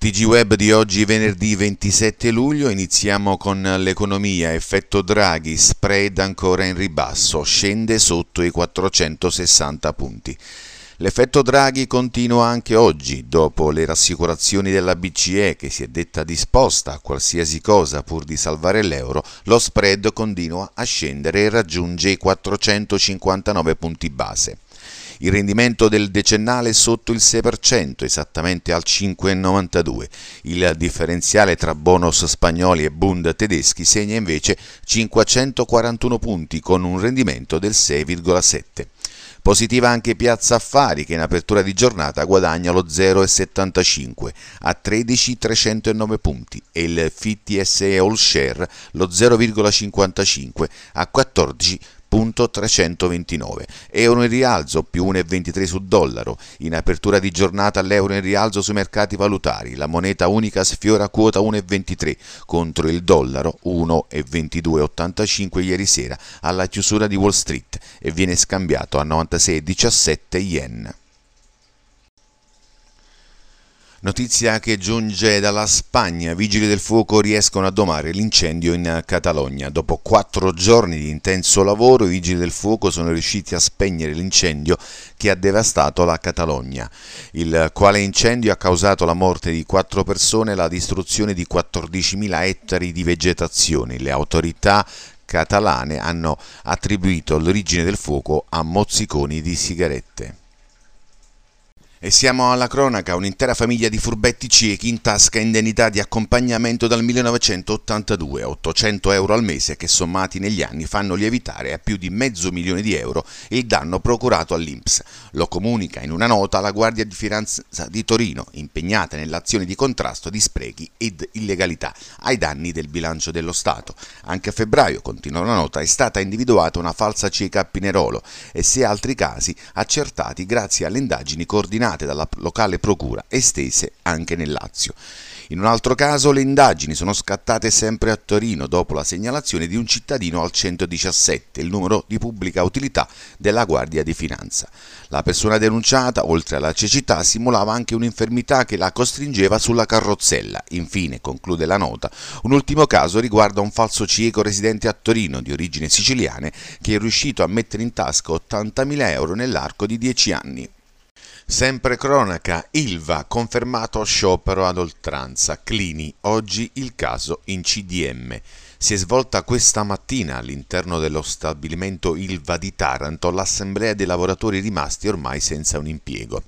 TG Web di oggi venerdì 27 luglio iniziamo con l'economia, effetto Draghi, spread ancora in ribasso, scende sotto i 460 punti. L'effetto Draghi continua anche oggi, dopo le rassicurazioni della BCE che si è detta disposta a qualsiasi cosa pur di salvare l'euro, lo spread continua a scendere e raggiunge i 459 punti base. Il rendimento del decennale è sotto il 6%, esattamente al 5,92. Il differenziale tra bonus spagnoli e bund tedeschi segna invece 541 punti con un rendimento del 6,7. Positiva anche Piazza Affari che in apertura di giornata guadagna lo 0,75 a 13.309 punti e il FTSE All Share lo 0,55 a 14.000. 1,329, euro in rialzo più 1,23 su dollaro, in apertura di giornata l'euro in rialzo sui mercati valutari, la moneta unica sfiora quota 1,23 contro il dollaro 1,2285 ieri sera alla chiusura di Wall Street e viene scambiato a 96,17 yen. Notizia che giunge dalla Spagna. Vigili del fuoco riescono a domare l'incendio in Catalogna. Dopo quattro giorni di intenso lavoro, i vigili del fuoco sono riusciti a spegnere l'incendio che ha devastato la Catalogna, il quale incendio ha causato la morte di quattro persone e la distruzione di 14.000 ettari di vegetazione. Le autorità catalane hanno attribuito l'origine del fuoco a mozziconi di sigarette. E siamo alla cronaca, un'intera famiglia di furbetti ciechi in tasca indennità di accompagnamento dal 1982, 800 euro al mese che sommati negli anni fanno lievitare a più di mezzo milione di euro il danno procurato all'Inps. Lo comunica in una nota la Guardia di Finanza di Torino, impegnata nell'azione di contrasto di sprechi ed illegalità ai danni del bilancio dello Stato. Anche a febbraio, continua la nota, è stata individuata una falsa cieca a Pinerolo e se altri casi accertati grazie alle indagini coordinate esaminate dalla locale procura, estese anche nel Lazio. In un altro caso le indagini sono scattate sempre a Torino dopo la segnalazione di un cittadino al 117, il numero di pubblica utilità della Guardia di Finanza. La persona denunciata, oltre alla cecità, simulava anche un'infermità che la costringeva sulla carrozzella. Infine, conclude la nota, un ultimo caso riguarda un falso cieco residente a Torino di origine siciliane che è riuscito a mettere in tasca 80.000 euro nell'arco di 10 anni. Sempre cronaca, Ilva confermato sciopero ad oltranza, Clini, oggi il caso in CDM. Si è svolta questa mattina all'interno dello stabilimento Ilva di Taranto l'assemblea dei lavoratori rimasti ormai senza un impiego.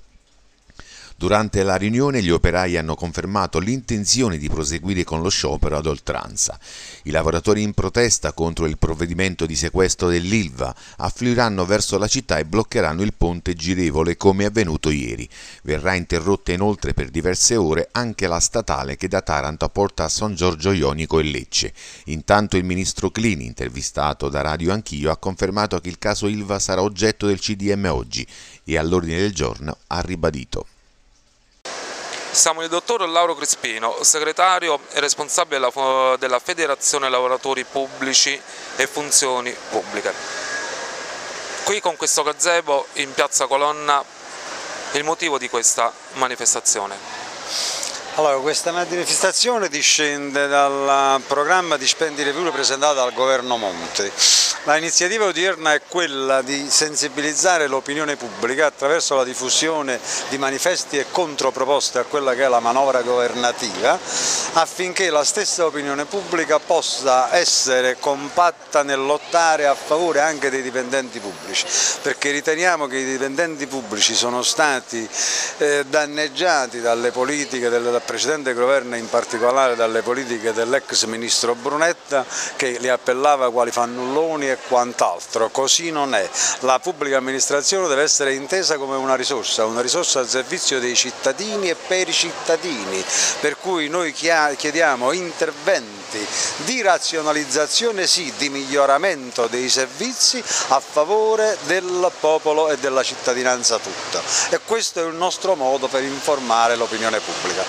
Durante la riunione gli operai hanno confermato l'intenzione di proseguire con lo sciopero ad oltranza. I lavoratori in protesta contro il provvedimento di sequestro dell'Ilva affluiranno verso la città e bloccheranno il ponte girevole come avvenuto ieri. Verrà interrotta inoltre per diverse ore anche la statale che da Taranto porta a San Giorgio Ionico e Lecce. Intanto il ministro Clini, intervistato da Radio Anch'io, ha confermato che il caso Ilva sarà oggetto del CDM oggi e all'ordine del giorno ha ribadito siamo il dottor Lauro Crispino, segretario e responsabile della Federazione Lavoratori Pubblici e Funzioni Pubbliche. Qui con questo gazebo in piazza Colonna il motivo di questa manifestazione. Allora, questa manifestazione discende dal programma di Spendi Review presentato dal governo Monte. L'iniziativa odierna è quella di sensibilizzare l'opinione pubblica attraverso la diffusione di manifesti e controproposte a quella che è la manovra governativa affinché la stessa opinione pubblica possa essere compatta nel lottare a favore anche dei dipendenti pubblici, perché riteniamo che i dipendenti pubblici sono stati eh, danneggiati dalle politiche del, del precedente governo, in particolare dalle politiche dell'ex ministro Brunetta che li appellava quali fannulloni e quant'altro, così non è. La pubblica amministrazione deve essere intesa come una risorsa, una risorsa al servizio dei cittadini e per i cittadini, per cui noi chiamiamo chiediamo interventi di razionalizzazione sì, di miglioramento dei servizi a favore del popolo e della cittadinanza tutta e questo è il nostro modo per informare l'opinione pubblica.